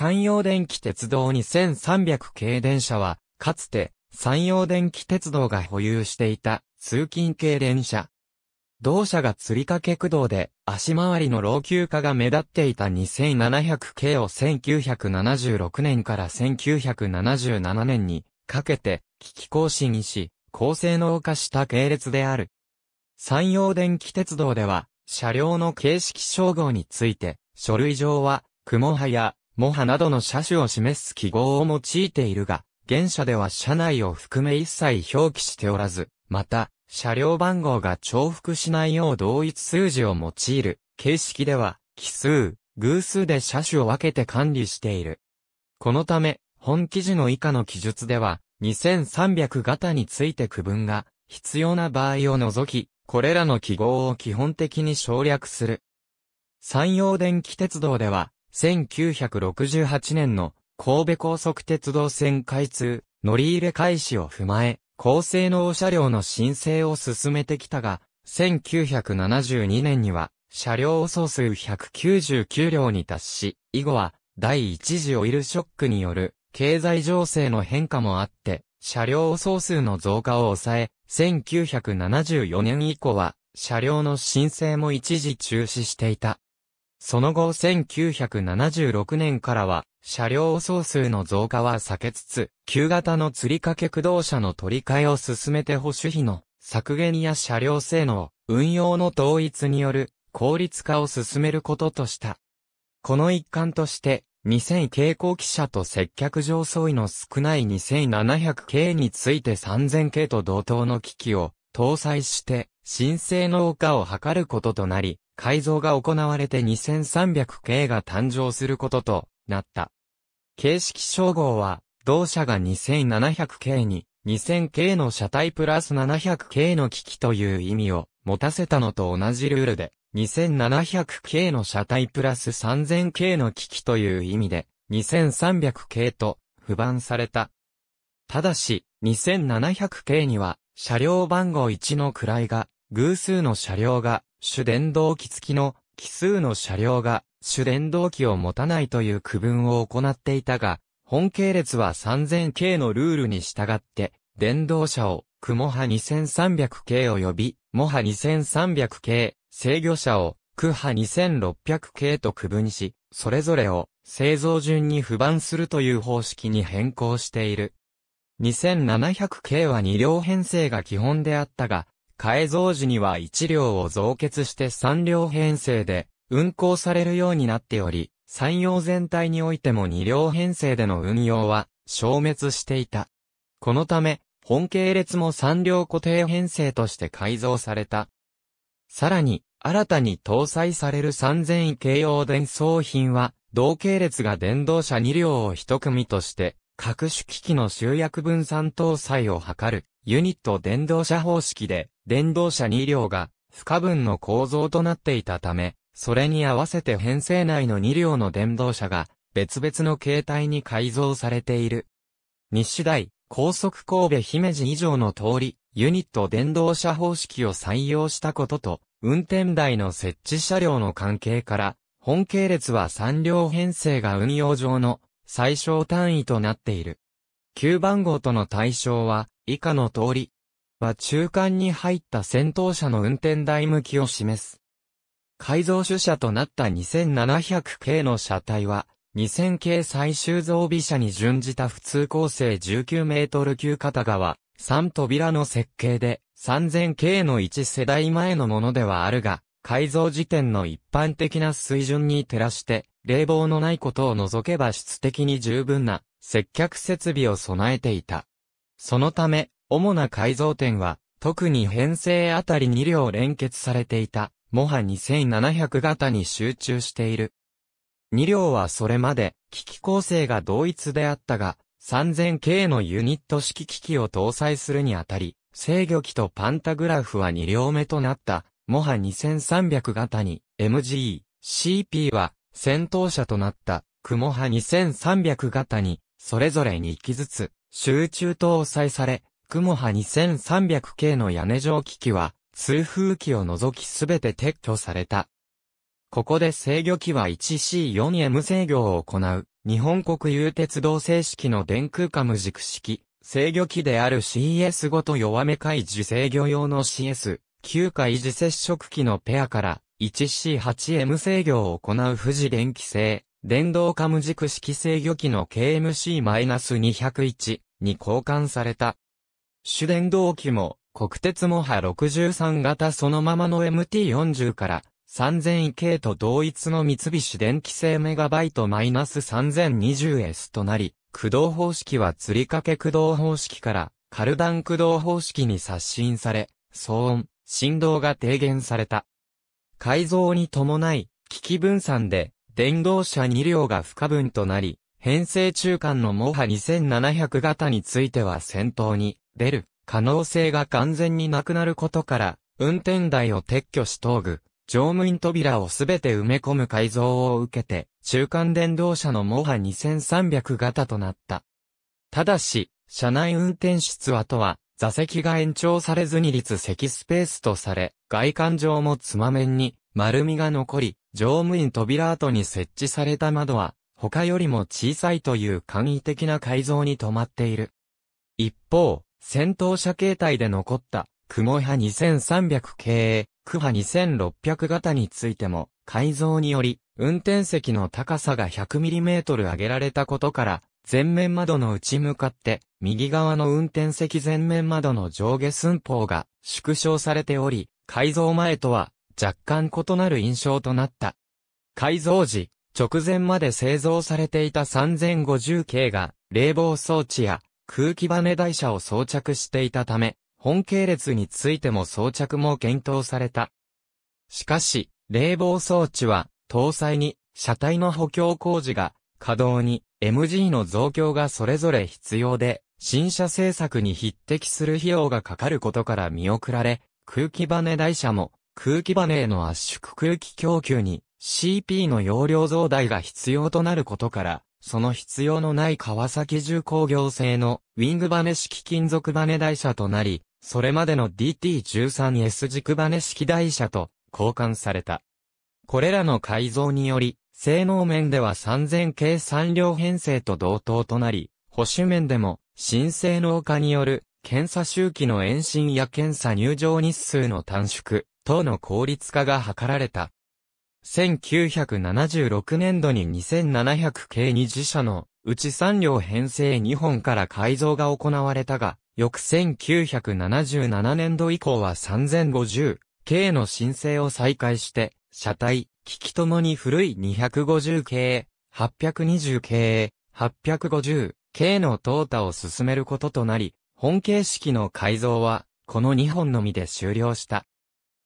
山陽電気鉄道2300系電車は、かつて、山陽電気鉄道が保有していた通勤系電車。同社が釣掛駆動で足回りの老朽化が目立っていた2700系を1976年から1977年にかけて危機更新し、高性能化した系列である。山陽電気鉄道では車両の形式称号について書類上は雲派やもはなどの車種を示す記号を用いているが、現車では車内を含め一切表記しておらず、また、車両番号が重複しないよう同一数字を用いる、形式では、奇数、偶数で車種を分けて管理している。このため、本記事の以下の記述では、2300型について区分が必要な場合を除き、これらの記号を基本的に省略する。山陽電気鉄道では、1968年の神戸高速鉄道線開通、乗り入れ開始を踏まえ、高性能車両の申請を進めてきたが、1972年には、車両総数199両に達し、以後は、第一次オイルショックによる、経済情勢の変化もあって、車両総数の増加を抑え、1974年以降は、車両の申請も一時中止していた。その後1976年からは、車両総数の増加は避けつつ、旧型の吊り掛け駆動車の取り替えを進めて保守費の削減や車両性能、運用の統一による効率化を進めることとした。この一環として、2000系後機車と接客上層位の少ない2700系について3000系と同等の機器を搭載して、新性能化を図ることとなり、改造が行われて 2300K が誕生することとなった。形式称号は、同社が 2700K に 2000K の車体プラス 700K の機器という意味を持たせたのと同じルールで、2700K の車体プラス 3000K の機器という意味で、2300K と、不番された。ただし、2700K には、車両番号1の位が、偶数の車両が、主電動機付きの奇数の車両が主電動機を持たないという区分を行っていたが、本系列は3000系のルールに従って、電動車を、クモ派2300系及び、モハ2300系、制御車を、クハ2600系と区分し、それぞれを製造順に不番するという方式に変更している。2700系は2両編成が基本であったが、改造時には1両を増結して3両編成で運行されるようになっており、山陽全体においても2両編成での運用は消滅していた。このため、本系列も3両固定編成として改造された。さらに、新たに搭載される3000位軽用電装品は、同系列が電動車2両を1組として各種機器の集約分散搭載を図る、ユニット電動車方式で、電動車2両が、不可分の構造となっていたため、それに合わせて編成内の2両の電動車が、別々の形態に改造されている。次大、高速神戸姫路以上の通り、ユニット電動車方式を採用したことと、運転台の設置車両の関係から、本系列は3両編成が運用上の最小単位となっている。9番号との対象は、以下の通り、は中間に入った先頭車の運転台向きを示す。改造主車となった2700系の車体は、2000系最終装備車に準じた普通構成19メートル級片側、3扉の設計で、3000系の1世代前のものではあるが、改造時点の一般的な水準に照らして、冷房のないことを除けば質的に十分な接客設備を備えていた。そのため、主な改造点は、特に編成あたり2両連結されていた、モハ2700型に集中している。2両はそれまで、機器構成が同一であったが、3000系のユニット式機器を搭載するにあたり、制御機とパンタグラフは2両目となった、モハ2300型に、MG、CP は戦闘車となった雲ハ2300型に、それぞれ2機ずつ、集中搭載され、雲ハ 2300K の屋根上機器は、通風機を除きすべて撤去された。ここで制御機は 1C4M 制御を行う、日本国有鉄道正式の電空カム軸式、制御機である CS5 と弱め回受制御用の CS9 回維持接触機のペアから、1C8M 制御を行う富士電気製、電動化無軸式制御機の KMC-201 に交換された。主電動機も国鉄モハ63型そのままの MT40 から3000系と同一の三菱電気製メガバイト -3020S となり、駆動方式は吊り掛け駆動方式からカルダン駆動方式に刷新され、騒音、振動が低減された。改造に伴い、機器分散で、電動車2両が不可分となり、編成中間のモハ2700型については先頭に出る可能性が完全になくなることから、運転台を撤去し東具、乗務員扉をすべて埋め込む改造を受けて、中間電動車のモハ2300型となった。ただし、車内運転室はとは、座席が延長されずに立席スペースとされ、外観上もつま面に丸みが残り、乗務員扉跡に設置された窓は、他よりも小さいという簡易的な改造に止まっている。一方、戦闘車形態で残った、雲波2300系、区波2600型についても、改造により、運転席の高さが 100mm 上げられたことから、前面窓の内向かって、右側の運転席前面窓の上下寸法が縮小されており、改造前とは若干異なる印象となった。改造時、直前まで製造されていた3050系が冷房装置や空気バネ台車を装着していたため、本系列についても装着も検討された。しかし、冷房装置は搭載に車体の補強工事が稼働に MG の増強がそれぞれ必要で、新車製作に匹敵する費用がかかることから見送られ、空気バネ台車も空気バネへの圧縮空気供給に CP の容量増大が必要となることから、その必要のない川崎重工業製のウィングバネ式金属バネ台車となり、それまでの DT13S 軸バネ式台車と交換された。これらの改造により、性能面では3000系3両編成と同等となり、保守面でも、新性能化による、検査周期の延伸や検査入場日数の短縮、等の効率化が図られた。1976年度に2700系2次社のうち3両編成2本から改造が行われたが、翌1977年度以降は3050系の申請を再開して、車体、機器ともに古い250系、820系、850系の淘汰を進めることとなり、本形式の改造は、この2本のみで終了した。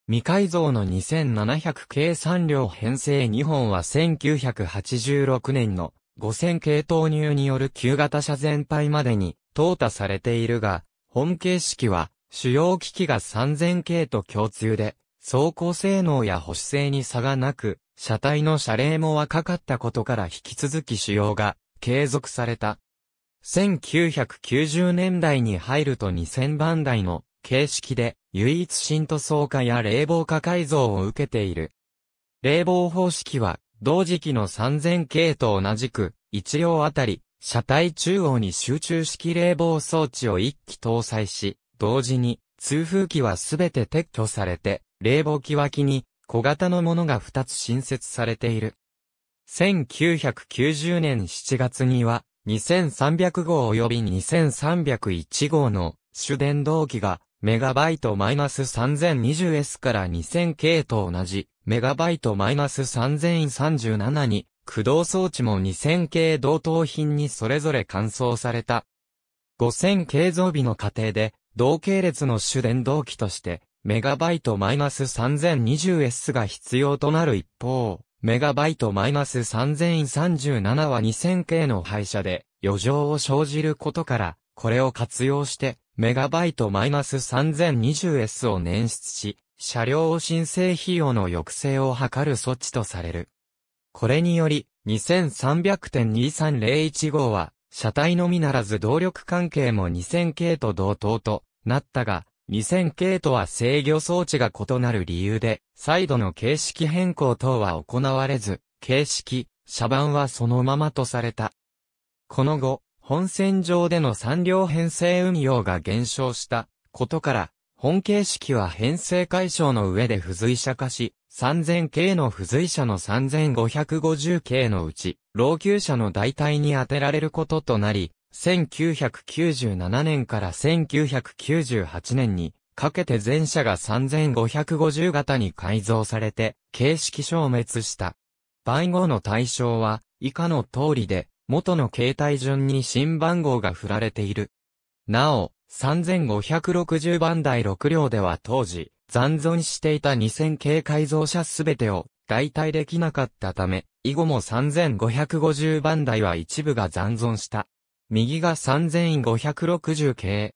未改造の2700系3両編成2本は1986年の5000系投入による旧型車全体までに淘汰されているが、本形式は主要機器が3000系と共通で走行性能や保守性に差がなく、車体の車齢も若かったことから引き続き使用が継続された。1990年代に入ると2000番台の形式で唯一新塗装化や冷房化改造を受けている。冷房方式は同時期の3000系と同じく1両あたり車体中央に集中式冷房装置を1機搭載し、同時に通風機はすべて撤去されて冷房機脇に小型のものが2つ新設されている。1990年7月には2300号及び2301号の主電動機がメガバイトマイナス 3020S から 2000K と同じメガバイトマイナス3037に駆動装置も 2000K 同等品にそれぞれ換装された。5000K 増備の過程で同系列の主電動機としてメガバイイトマナス3 0 2 0 s が必要となる一方、メガバイトマナス3 0 3 7は 2000K の廃車で余剰を生じることから、これを活用してメガバイイトマナス3 0 2 0 s を捻出し、車両を申請費用の抑制を図る措置とされる。これにより、2300.23015は、車体のみならず動力関係も 2000K と同等となったが、2000系とは制御装置が異なる理由で、再度の形式変更等は行われず、形式、車番はそのままとされた。この後、本線上での3両編成運用が減少したことから、本形式は編成解消の上で付随車化し、3000系の付随車の3550系のうち、老朽車の代替に当てられることとなり、1997年から1998年にかけて全車が3550型に改造されて形式消滅した。倍号の対象は以下の通りで元の携帯順に新番号が振られている。なお、3560番台6両では当時残存していた2000系改造車すべてを代替できなかったため、以後も3550番台は一部が残存した。右が3560系。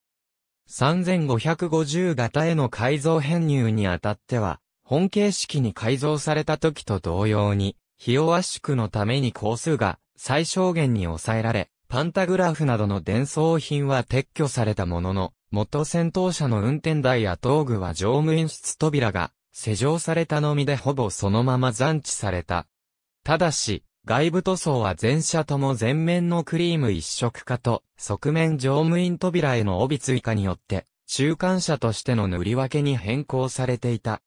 3550型への改造編入にあたっては、本形式に改造された時と同様に、費用圧縮のために工数が最小限に抑えられ、パンタグラフなどの伝送品は撤去されたものの、元戦闘車の運転台や道具は乗務員室扉が施錠されたのみでほぼそのまま残置された。ただし、外部塗装は全車とも前面のクリーム一色化と、側面乗務員扉への帯追加によって、中間車としての塗り分けに変更されていた。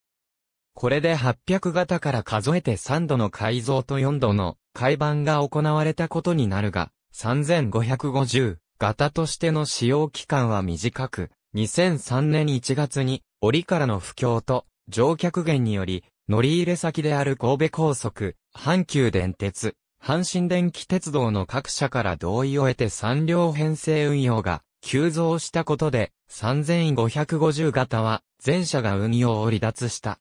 これで800型から数えて3度の改造と4度の改版が行われたことになるが、3550型としての使用期間は短く、2003年1月に折からの不況と乗客減により乗り入れ先である神戸高速、阪急電鉄、阪神電気鉄道の各社から同意を得て3両編成運用が急増したことで、3550型は全社が運用を離脱した。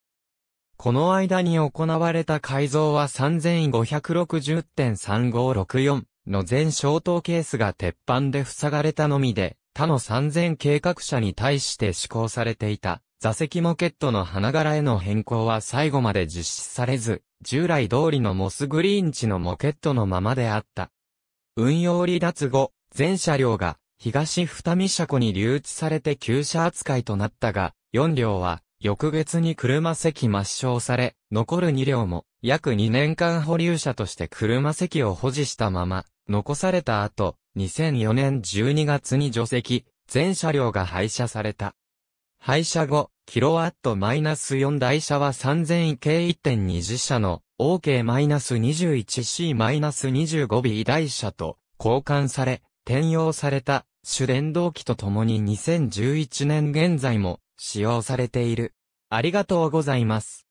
この間に行われた改造は3560.3564の全消灯ケースが鉄板で塞がれたのみで、他の3000計画車に対して施行されていた。座席モケットの花柄への変更は最後まで実施されず、従来通りのモスグリーン地のモケットのままであった。運用離脱後、全車両が東二見車庫に留置されて旧車扱いとなったが、4両は翌月に車席抹消され、残る2両も約2年間保留車として車席を保持したまま、残された後、2004年12月に除籍、全車両が廃車された。廃車後、キロワットマイナス -4 台車は3000位計1.2次車の OK-21C-25B マイナスマイナス台車と交換され、転用された主電動機とともに2011年現在も使用されている。ありがとうございます。